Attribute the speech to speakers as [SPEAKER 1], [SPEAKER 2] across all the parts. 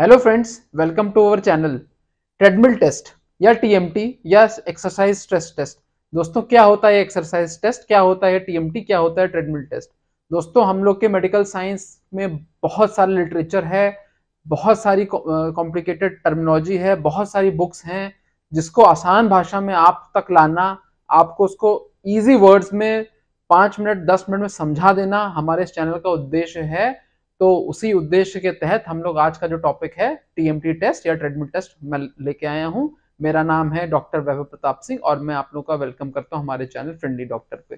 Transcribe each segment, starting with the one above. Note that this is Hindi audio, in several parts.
[SPEAKER 1] hello friends welcome to our channel treadmill test या टीएमटी या एक्सरसाइज स्ट्रेस टेस्ट दोस्तों क्या होता है एक्सरसाइज टेस्ट क्या होता है टीएमटी क्या होता है ट्रेडमिल टेस्ट दोस्तों हम लोग के मेडिकल साइंस में बहुत सारे लिटरेचर है बहुत सारी कॉम्प्लिकेटेड टर्मिनोलॉजी है बहुत सारी बुक्स हैं जिसको आसान भाषा में आप तक लाना आपको उसको ईजी वर्ड्स में पाँच मिनट दस मिनट में समझा देना हमारे इस चैनल का उद्देश्य है तो उसी उद्देश्य के तहत हम लोग आज का जो टॉपिक है टीएमटी टेस्ट या ट्रेडमिल टेस्ट मैं लेके आया हूँ मेरा नाम है डॉक्टर वैभव प्रताप सिंह और मैं आप लोग का वेलकम करता हूँ हमारे चैनल फ्रेंडली डॉक्टर पे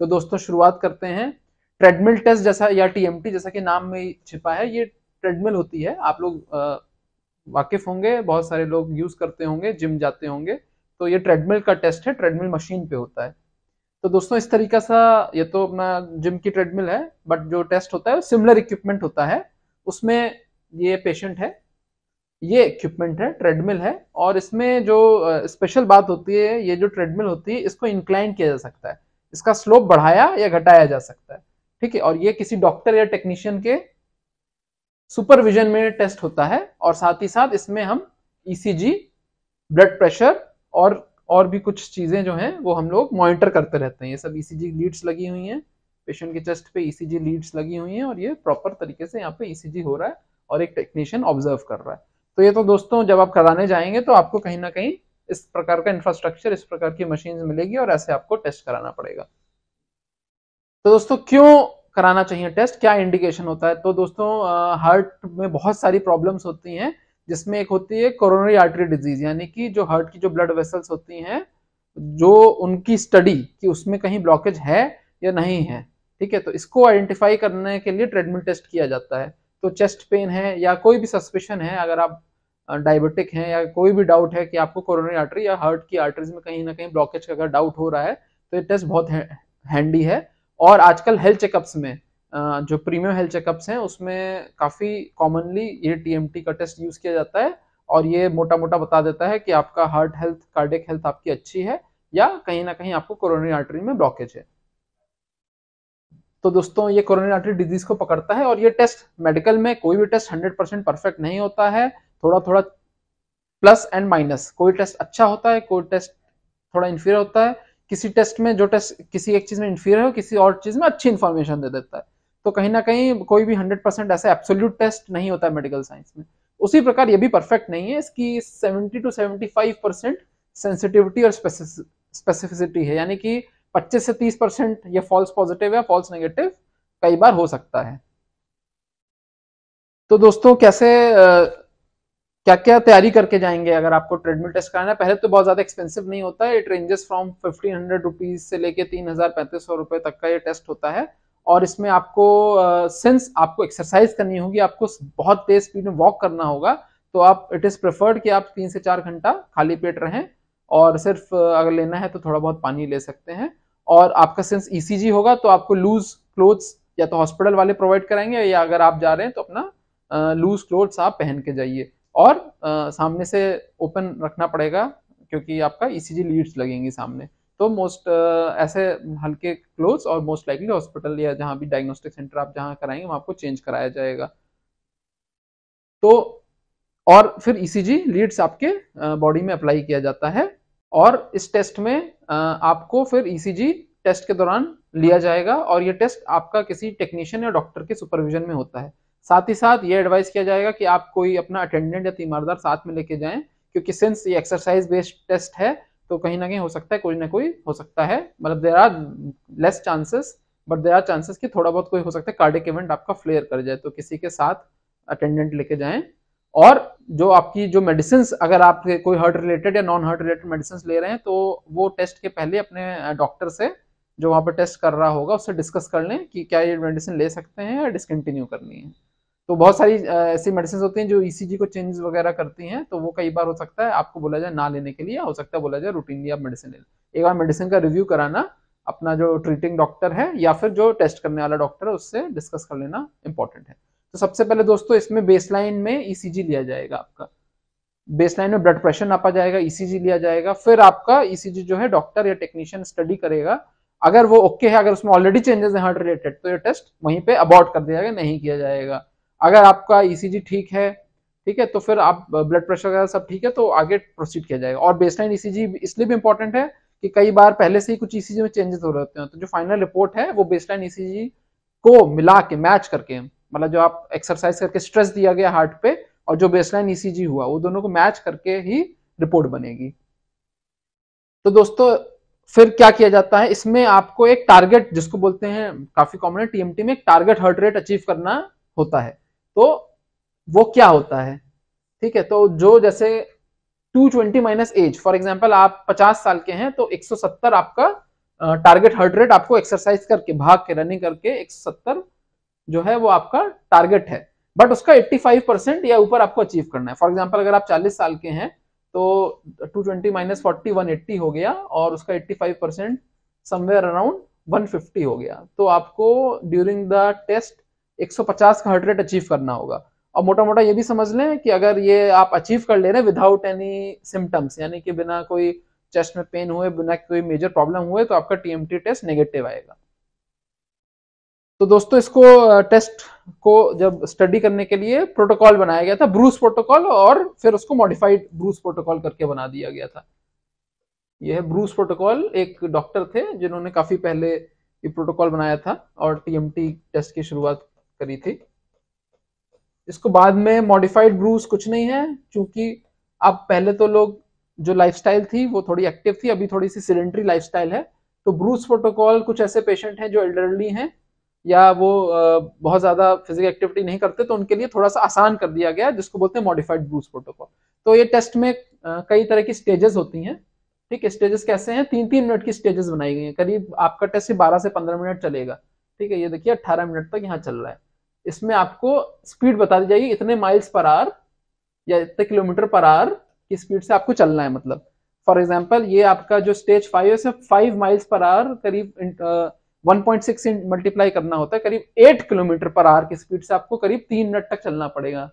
[SPEAKER 1] तो दोस्तों शुरुआत करते हैं ट्रेडमिल टेस्ट जैसा या टीएमटी जैसा कि नाम में छिपा है ये ट्रेडमिल होती है आप लोग वाकिफ होंगे बहुत सारे लोग यूज करते होंगे जिम जाते होंगे तो ये ट्रेडमिल का टेस्ट है ट्रेडमिल मशीन पे होता है तो दोस्तों इस तरीका सा ये तो अपना जिम की ट्रेडमिल है बट जो टेस्ट होता है सिमिलर इक्विपमेंट होता है उसमें ये पेशेंट है ये इक्विपमेंट है ट्रेडमिल है और इसमें जो स्पेशल बात होती है ये जो ट्रेडमिल होती है इसको इंक्लाइन किया जा सकता है इसका स्लोप बढ़ाया या घटाया जा सकता है ठीक है और ये किसी डॉक्टर या टेक्नीशियन के सुपरविजन में टेस्ट होता है और साथ ही साथ इसमें हम ईसीजी ब्लड प्रेशर और और भी कुछ चीज़ें जो हैं वो हम लोग मॉनिटर करते रहते हैं ये सब ईसीजी e लीड्स लगी हुई हैं पेशेंट के चेस्ट पे ईसीजी e लीड्स लगी हुई हैं और ये प्रॉपर तरीके से यहाँ पे ईसीजी e हो रहा है और एक टेक्नीशियन ऑब्जर्व कर रहा है तो ये तो दोस्तों जब आप कराने जाएंगे तो आपको कहीं ना कहीं इस प्रकार का इंफ्रास्ट्रक्चर इस प्रकार की मशीन मिलेगी और ऐसे आपको टेस्ट कराना पड़ेगा तो दोस्तों क्यों कराना चाहिए टेस्ट क्या इंडिकेशन होता है तो दोस्तों हार्ट में बहुत सारी प्रॉब्लम्स होती हैं जिसमें एक होती है कोरोनरी आर्टरी डिजीज यानी कि जो हार्ट की जो ब्लड वेसल्स होती हैं जो उनकी स्टडी कि उसमें कहीं ब्लॉकेज है या नहीं है ठीक है तो इसको आइडेंटिफाई करने के लिए ट्रेडमिल टेस्ट किया जाता है तो चेस्ट पेन है या कोई भी सस्पेशन है अगर आप डायबिटिक हैं या कोई भी डाउट है कि आपको कोरोनरी आर्टरी या हार्ट की आर्टरीज में कहीं ना कहीं ब्लॉकेज का अगर डाउट हो रहा है तो ये टेस्ट बहुत हैंडी है और आजकल हेल्थ चेकअप्स में जो प्रीमियम हेल्थ चेकअप्स हैं उसमें काफ़ी कॉमनली ये टीएमटी का टेस्ट यूज़ किया जाता है और ये मोटा मोटा बता देता है कि आपका हार्ट हेल्थ कार्डिक हेल्थ आपकी अच्छी है या कहीं ना कहीं आपको कोरोनरी आर्टरी में ब्लॉकेज है तो दोस्तों ये कोरोनरी आर्टरी डिजीज को पकड़ता है और ये टेस्ट मेडिकल में कोई भी टेस्ट 100% परफेक्ट नहीं होता है थोड़ा थोड़ा प्लस एंड माइनस कोई टेस्ट अच्छा होता है कोई टेस्ट थोड़ा इन्फीरियर होता है किसी टेस्ट में जो टेस्ट किसी एक चीज़ में इन्फीरियर हो किसी और चीज़ में अच्छी इन्फॉर्मेशन दे देता है तो कहीं ना कहीं कोई भी हंड्रेड परसेंट ऐसा एब्सोल्यूट टेस्ट नहीं होता मेडिकल साइंस में उसी प्रकार ये भी परफेक्ट नहीं है इसकी seventy two seventy five percent sensitivity और स्पेसिफिसिटी है यानी कि पच्चीस से तीस परसेंट ये फॉल्स पॉजिटिव या फॉल्स नेगेटिव कई बार हो सकता है तो दोस्तों कैसे क्या क्या तैयारी करके जाएंगे अगर आपको ट्रेडमिल टेस्ट कराना है पहले तो बहुत ज़्यादा एक्सपेंसिव नहीं होता है it ranges from fifteen hundred rupees से लेके तीन हज़ार पैंतीस सौ रुपए तक का ये टेस्ट होता है और इसमें आपको सिंस आपको एक्सरसाइज करनी होगी आपको बहुत तेज स्पीड में वॉक करना होगा तो आप इट इज़ प्रेफर्ड कि आप तीन से चार घंटा खाली पेट रहें और सिर्फ अगर लेना है तो थोड़ा बहुत पानी ले सकते हैं और आपका सिंस ईसीजी e होगा तो आपको लूज क्लोथ्स या तो हॉस्पिटल वाले प्रोवाइड कराएंगे या अगर आप जा रहे हैं तो अपना लूज क्लोथ्स आप पहन के जाइए और आ, सामने से ओपन रखना पड़ेगा क्योंकि आपका ईसीजी e लीड्स लगेंगी सामने तो मोस्ट uh, ऐसे हल्के क्लोज और मोस्ट लाइकली हॉस्पिटल या जहां भी डायग्नोस्टिक सेंटर आप जहां कराएंगे वहां आपको चेंज कराया जाएगा तो और फिर ईसीजी e लीड्स आपके बॉडी में अप्लाई किया जाता है और इस टेस्ट में आपको फिर ईसीजी e टेस्ट के दौरान लिया जाएगा और ये टेस्ट आपका किसी टेक्नीशियन या डॉक्टर के सुपरविजन में होता है साथ ही साथ ये एडवाइस किया जाएगा कि आप कोई अपना अटेंडेंट या तीमारदार साथ में लेके जाएं क्योंकि सिंस ये एक्सरसाइज बेस्ड टेस्ट है तो कहीं ना कहीं हो सकता है कोई ना कोई हो सकता है मतलब there are less chances but there are chances कि थोड़ा बहुत कोई हो सकता है कार्डिक इवेंट आपका फ्लेयर कर जाए तो किसी के साथ अटेंडेंट लेके जाएं और जो आपकी जो मेडिसिन अगर आप कोई हर्ट रिलेटेड या नॉन हर्ट रिलेटेड मेडिसिन ले रहे हैं तो वो टेस्ट के पहले अपने डॉक्टर से जो वहाँ पर टेस्ट कर रहा होगा उससे डिस्कस कर लें कि क्या ये मेडिसिन ले सकते हैं या डिसकंटिन्यू करनी है तो बहुत सारी ऐसी मेडिसिन होती हैं जो ईसीजी e को चेंज वगैरह करती हैं तो वो कई बार हो सकता है आपको बोला जाए ना लेने के लिए हो सकता है बोला जाए रूटीनली आप मेडिसिन ले एक बार मेडिसिन का रिव्यू कराना अपना जो ट्रीटिंग डॉक्टर है या फिर जो टेस्ट करने वाला डॉक्टर है उससे डिस्कस कर लेना इंपॉर्टेंट है तो सबसे पहले दोस्तों इसमें बेसलाइन में ईसीजी e लिया जाएगा आपका बेसलाइन में ब्लड प्रेशर नापा जाएगा ईसीजी e लिया जाएगा फिर आपका ईसीजी जो है डॉक्टर या टेक्नीशियन स्टडी करेगा अगर वो ओके है अगर उसमें ऑलरेडी चेंजेस है हार्ट रिलेटेड तो ये टेस्ट वहीं पे अबॉर्ट कर दिया जाएगा नहीं किया जाएगा अगर आपका ईसीजी e ठीक है ठीक है तो फिर आप ब्लड प्रेशर वगैरह सब ठीक है तो आगे प्रोसीड किया जाएगा और बेसलाइन ईसीजी e इसलिए भी इंपॉर्टेंट है कि कई बार पहले से ही कुछ ईसीजी e में चेंजेस हो रहे हैं तो जो फाइनल रिपोर्ट है वो बेसलाइन ईसीजी को मिला के मैच करके मतलब जो आप एक्सरसाइज करके स्ट्रेस दिया गया हार्ट पे और जो बेसलाइन ईसीजी हुआ वो दोनों को मैच करके ही रिपोर्ट बनेगी तो दोस्तों फिर क्या किया जाता है इसमें आपको एक टारगेट जिसको बोलते हैं काफी कॉमन है टीएमटी में एक टारगेट हर्ट रेट अचीव करना होता है तो वो क्या होता है ठीक है तो जो जैसे 220 twenty minus age for example आप 50 साल के हैं तो 170 आपका टारगेट हार्ट रेट आपको एक्सरसाइज करके भाग के रनिंग करके 170 जो है वो आपका टारगेट है बट उसका 85 परसेंट या ऊपर आपको अचीव करना है फॉर एग्जाम्पल अगर आप 40 साल के हैं तो 220 ट्वेंटी माइनस फोर्टी हो गया और उसका 85 परसेंट समवेयर अराउंड 150 हो गया तो आपको ड्यूरिंग द टेस्ट 150 का हर्ट रेट अचीव करना होगा और मोटा मोटा ये भी समझ लें कि अगर ये आप अचीव कर ले रहे हैं विदाउट एनी सिम्टम्स यानी कि बिना कोई चेस्ट में पेन हुए बिना कोई मेजर प्रॉब्लम हुए तो आपका टीएमटी टेस्ट नेगेटिव आएगा तो दोस्तों इसको टेस्ट को जब स्टडी करने के लिए प्रोटोकॉल बनाया गया था ब्रूस प्रोटोकॉल और फिर उसको मॉडिफाइड ब्रूस प्रोटोकॉल करके बना दिया गया था यह ब्रूस प्रोटोकॉल एक डॉक्टर थे जिन्होंने काफी पहले ये प्रोटोकॉल बनाया था और टीएमटी टेस्ट की शुरुआत करी थी इसको बाद में मॉडिफाइड ब्रूस कुछ नहीं है क्योंकि अब पहले तो लोग जो लाइफस्टाइल थी वो थोड़ी एक्टिव थी अभी थोड़ी सी सिलेंड्री लाइफस्टाइल है तो ब्रूस प्रोटोकॉल कुछ ऐसे पेशेंट हैं जो एल्डरली हैं या वो बहुत ज़्यादा फिजिकल एक्टिविटी नहीं करते तो उनके लिए थोड़ा सा आसान कर दिया गया जिसको बोलते हैं मॉडिफाइड ब्रूस प्रोटोकॉल तो ये टेस्ट में कई तरह की स्टेजेस होती हैं ठीक है स्टेजेस कैसे हैं तीन तीन मिनट की स्टेजेस बनाई गई हैं करीब आपका टेस्ट बारह से पंद्रह मिनट चलेगा ठीक है ये देखिए अट्ठारह मिनट तक यहाँ चल रहा है इसमें आपको स्पीड बता दी जाएगी इतने माइल्स पर आर या इतने किलोमीटर पर आर की स्पीड से आपको चलना है मतलब फॉर एग्जाम्पल ये आपका जो स्टेज फाइव है फाइव माइल्स पर आर करीब वन पॉइंट सिक्स मल्टीप्लाई करना होता है करीब एट किलोमीटर पर आर की स्पीड से आपको करीब तीन मिनट तक चलना पड़ेगा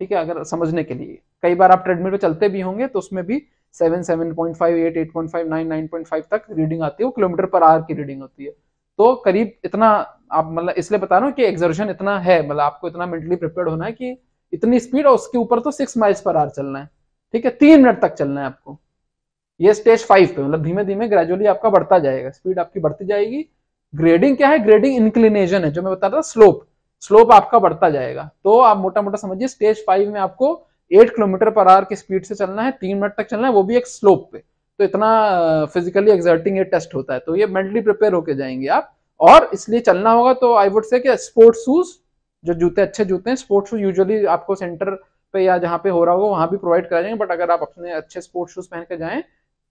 [SPEAKER 1] ठीक है अगर समझने के लिए कई बार आप ट्रेडमिल पे चलते भी होंगे तो उसमें भी seven seven point five eight eight point five nine nine point five तक रीडिंग आती है वो किलोमीटर पर आर की रीडिंग होती है तो करीब इतना आप मतलब इसलिए बता रहा हूँ कि एग्जर्शन इतना है मतलब आपको इतना मेंटली प्रिपेयर होना है कि इतनी स्पीड और उसके ऊपर तो सिक्स माइल्स पर आर चलना है ठीक है तीन मिनट तक चलना है आपको ये स्टेज फाइव पे मतलब धीमे धीमे ग्रेजुअली आपका बढ़ता जाएगा स्पीड आपकी बढ़ती जाएगी ग्रेडिंग क्या है ग्रेडिंग इंक्लिनेशन है जो मैं बता रहा था स्लोप स्लोप आपका बढ़ता जाएगा तो आप मोटा मोटा समझिए स्टेज फाइव में आपको एट किलोमीटर पर आर की स्पीड से चलना है तीन मिनट तक चलना है वो भी एक स्लोप पे तो इतना फिजिकली एग्जर्टिंग ये टेस्ट होता है तो ये मेंटली प्रिपेयर होके जाएंगे आप और इसलिए चलना होगा तो आई वुड से कि स्पोर्ट्स शूज जो जूते अच्छे जूते हैं स्पोर्ट्स शूज यूजुअली आपको सेंटर पे या जहाँ पे हो रहा होगा वहाँ भी प्रोवाइड करा जाएंगे बट अगर आप अपने अच्छे स्पोर्ट्स शूज पहन के जाएं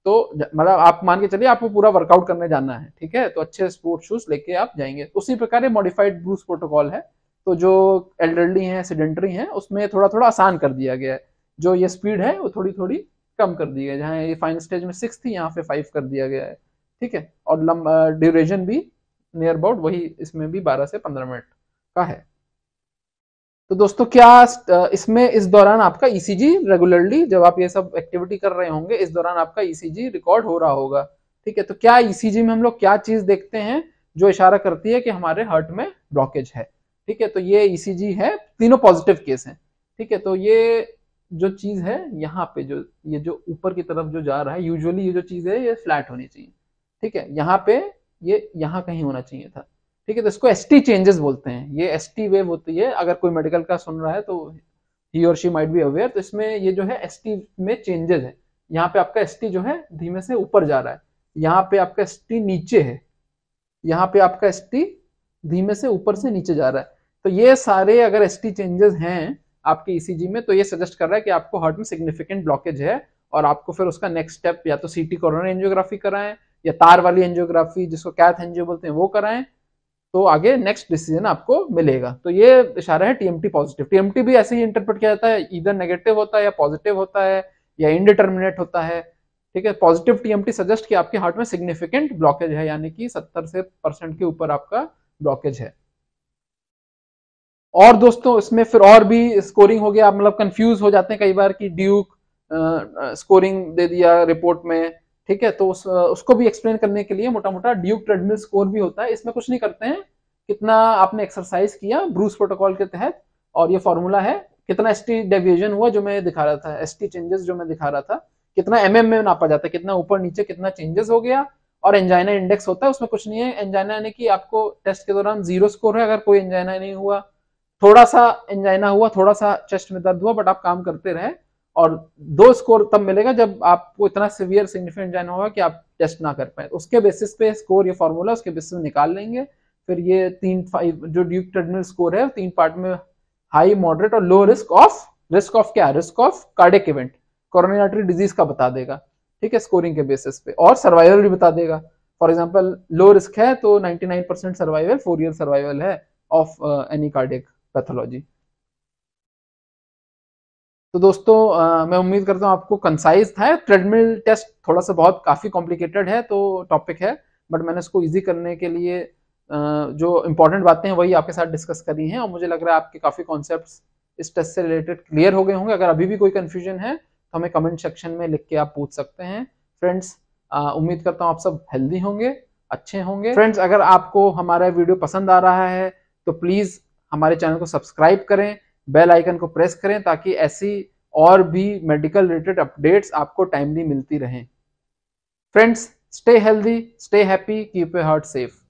[SPEAKER 1] तो मतलब आप मान के चलिए आपको पूरा वर्कआउट करने जाना है ठीक है तो अच्छे स्पोर्ट्स शूज लेके आप जाएंगे उसी प्रकार ये मॉडिफाइड ब्रूस प्रोटोकॉल है तो जो एल्डरली हैं सेडेंटरी हैं उसमें थोड़ा थोड़ा आसान कर दिया गया है जो ये स्पीड है वो थोड़ी थोड़ी कम कर दिया है जहाँ ये फाइनल स्टेज में सिक्स थी यहाँ पे फाइव कर दिया गया है ठीक है और लंबा ड्यूरेशन भी नियर अबाउट वही इसमें भी बारह से पंद्रह मिनट का है तो दोस्तों क्या इसमें इस दौरान आपका ईसीजी e रेगुलरली जब आप ये सब एक्टिविटी कर रहे होंगे इस दौरान आपका ईसीजी e रिकॉर्ड हो रहा होगा ठीक है तो क्या ईसीजी e में हम लोग क्या चीज देखते हैं जो इशारा करती है कि हमारे हार्ट में ब्लॉकेज है ठीक है तो ये ईसीजी है तीनों पॉजिटिव केस हैं ठीक है तो ये जो चीज है यहाँ पे जो ये जो ऊपर की तरफ जो जा रहा है यूजुअली ये जो चीज है ये फ्लैट होनी चाहिए ठीक है यहाँ पे ये यहाँ कहीं होना चाहिए था ठीक है तो इसको एस टी चेंजेस बोलते हैं ये एस टी वेव होती है अगर कोई मेडिकल का सुन रहा है तो ही और शी माइट बी अवेयर तो इसमें ये जो है एस टी में चेंजेस है यहाँ पे आपका एस टी जो है धीमे से ऊपर जा रहा है यहाँ पे आपका एस टी नीचे है यहाँ पे आपका एस टी धीमे से ऊपर से नीचे जा रहा है तो ये सारे अगर एस टी चेंजेस हैं आपके ईसीजी e में तो ये सजेस्ट कर रहा है कि आपको हार्ट में सिग्निफिकेंट ब्लॉकेज है और आपको फिर उसका नेक्स्ट स्टेप या तो सीटी कोरोना एंजियोग्राफी कराएं या तार वाली एंजियोग्राफी जिसको कैथ एनजियो बोलते हैं वो कराएं तो आगे नेक्स्ट डिसीजन आपको मिलेगा तो ये इशारा है टीएमटी पॉजिटिव टीएमटी भी ऐसे ही इंटरप्रेट किया जाता है इधर नेगेटिव होता है या पॉजिटिव होता है या इनडिटर्मिनेट होता है ठीक है पॉजिटिव टीएमटी सजेस्ट कि आपके हार्ट में सिग्निफिकेंट ब्लॉकेज है यानी कि सत्तर से परसेंट के ऊपर आपका ब्लॉकेज है और दोस्तों इसमें फिर और भी स्कोरिंग हो गया आप मतलब कंफ्यूज हो जाते हैं कई बार कि ड्यूक स्कोरिंग दे दिया रिपोर्ट में ठीक है तो उस, उसको भी एक्सप्लेन करने के लिए मोटा मोटा ड्यूक ट्रेडमिल स्कोर भी होता है इसमें कुछ नहीं करते हैं कितना आपने एक्सरसाइज किया ब्रूस प्रोटोकॉल के तहत और ये फॉर्मूला है कितना एस टी डेविएशन हुआ जो मैं दिखा रहा था एस टी चेंजेस जो मैं दिखा रहा था कितना एम एम में नापा जाता है कितना ऊपर नीचे कितना चेंजेस हो गया और एंजाइना इंडेक्स होता है उसमें कुछ नहीं है एंजाइना यानी कि आपको टेस्ट के दौरान जीरो स्कोर है अगर कोई एंजाइना नहीं हुआ थोड़ा सा इंजाइना हुआ थोड़ा सा चेस्ट में दर्द हुआ बट आप काम करते रहे और दो स्कोर तब मिलेगा जब आपको इतना सिवियर सिग्निफिकेंट जाना होगा कि आप टेस्ट ना कर पाए उसके बेसिस पे स्कोर ये फॉर्मूला उसके बेसिस में निकाल लेंगे फिर ये तीन फाइव जो ड्यूक टर्मिनल स्कोर है तीन पार्ट में हाई मॉडरेट और low risk of risk of क्या risk of cardiac event coronary disease का बता देगा ठीक है स्कोरिंग के बेसिस पे और सर्वाइवल भी बता देगा फॉर एग्जाम्पल लो रिस्क है तो ninety survival four year survival है ऑफ एनी कार्डिक पैथोलॉजी तो दोस्तों आ, मैं उम्मीद करता हूँ आपको कंसाइज था ट्रेडमिल टेस्ट थोड़ा सा बहुत काफ़ी कॉम्प्लिकेटेड है तो टॉपिक है बट मैंने इसको ईजी करने के लिए आ, जो इंपॉर्टेंट बातें हैं वही आपके साथ डिस्कस करी हैं और मुझे लग रहा है आपके काफ़ी कॉन्सेप्ट इस टेस्ट से रिलेटेड क्लियर हो गए होंगे अगर अभी भी कोई कन्फ्यूजन है तो हमें कमेंट सेक्शन में लिख के आप पूछ सकते हैं फ्रेंड्स उम्मीद करता हूँ आप सब हेल्दी होंगे अच्छे होंगे फ्रेंड्स अगर आपको हमारा वीडियो पसंद आ रहा है तो प्लीज़ हमारे चैनल को सब्सक्राइब करें बेल आइकन को प्रेस करें ताकि ऐसी और भी मेडिकल रिलेटेड अपडेट्स आपको टाइमली मिलती रहें friends stay healthy stay happy keep a heart safe